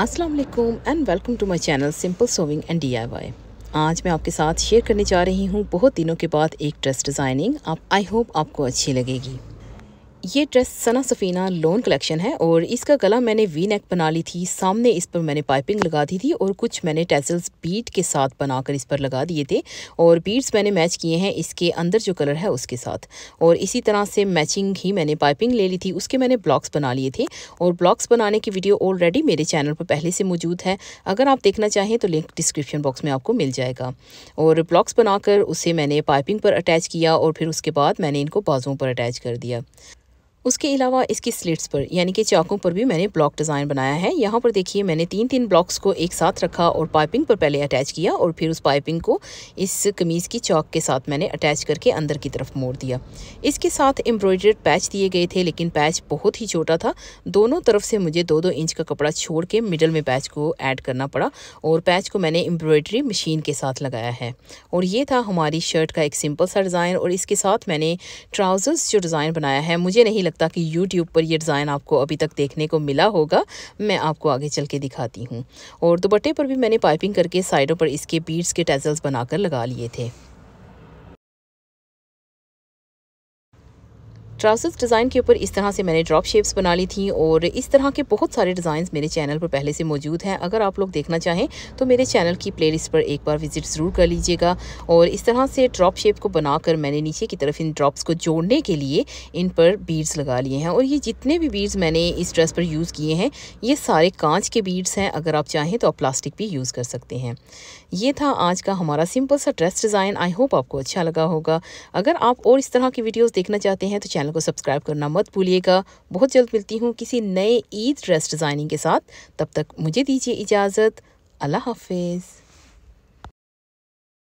अस्सलाम वालेकुम and welcome to my channel simple sewing and DIY आज मैं आपके साथ शेयर करने जा रही हूँ बहुत दिनों के बाद एक ड्रेस डिज़ाइनिंग आप आई होप आपको अच्छी लगेगी ये dress Sana Safina lawn collection है और इसका गला मैंने वी नेक बना ली थी सामने इस पर मैंने पाइपिंग लगा दी थी और कुछ मैंने टेसल्स बीट के साथ बनाकर इस पर लगा दिए थे और बीट्स मैंने मैच किए हैं इसके अंदर जो कलर है उसके साथ और इसी तरह से मैचिंग ही मैंने पाइपिंग ले ली थी उसके मैंने ब्लॉक्स बना लिए थे और ब्लॉक्स बनाने की वीडियो ऑलरेडी मेरे चैनल पर पहले से मौजूद है अगर आप देखना चाहें तो लिंक डिस्क्रिप्शन बॉक्स में आपको मिल जाएगा और ब्लॉक्स बनाकर उसे मैंने पाइपिंग पर अटैच किया और फिर उसके बाद मैंने इनको बाजुओं पर अटैच कर दिया उसके अलावा इसकी स्लिट्स पर यानी कि चाकों पर भी मैंने ब्लॉक डिज़ाइन बनाया है यहाँ पर देखिए मैंने तीन तीन ब्लॉक्स को एक साथ रखा और पाइपिंग पर पहले अटैच किया और फिर उस पाइपिंग को इस कमीज़ की चौक के साथ मैंने अटैच करके अंदर की तरफ मोड़ दिया इसके साथ एम्ब्रॉयड्रेड पैच दिए गए थे लेकिन पैच बहुत ही छोटा था दोनों तरफ से मुझे दो दो इंच का कपड़ा छोड़ के मिडल में पैच को ऐड करना पड़ा और पैच को मैंने एम्ब्रॉयड्री मशीन के साथ लगाया है और ये था हमारी शर्ट का एक सिंपल सा डिज़ाइन और इसके साथ मैंने ट्राउज़र्स जो डिज़ाइन बनाया है मुझे नहीं लगता सकता कि यूट्यूब पर ये डिज़ाइन आपको अभी तक देखने को मिला होगा मैं आपको आगे चल के दिखाती हूँ और दुपट्टे पर भी मैंने पाइपिंग करके साइडों पर इसके बीड्स के टेजल्स बनाकर लगा लिए थे ट्राउसर्स डिज़ाइन के ऊपर इस तरह से मैंने ड्रॉप शेप्स बना ली थी और इस तरह के बहुत सारे डिज़ाइन मेरे चैनल पर पहले से मौजूद हैं अगर आप लोग देखना चाहें तो मेरे चैनल की प्लेलिस्ट पर एक बार विजिट ज़रूर कर लीजिएगा और इस तरह से ड्रॉप शेप को बनाकर मैंने नीचे की तरफ इन ड्रॉप्स को जोड़ने के लिए इन पर बीड्स लगा लिए हैं और ये जितने भी बीड्स मैंने इस ड्रेस पर यूज़ किए हैं ये सारे कांच के बीड्स हैं अगर आप चाहें तो आप प्लास्टिक भी यूज़ कर सकते हैं ये था आज का हमारा सिंपल सा ड्रेस डिज़ाइन आई होप आपको अच्छा लगा होगा अगर आप और इस तरह की वीडियोज़ देखना चाहते हैं तो चैनल को सब्सक्राइब करना मत भूलिएगा बहुत जल्द मिलती हूँ किसी नए ईद ड्रेस डिज़ाइनिंग के साथ तब तक मुझे दीजिए इजाज़त अल्लाह हाफिज़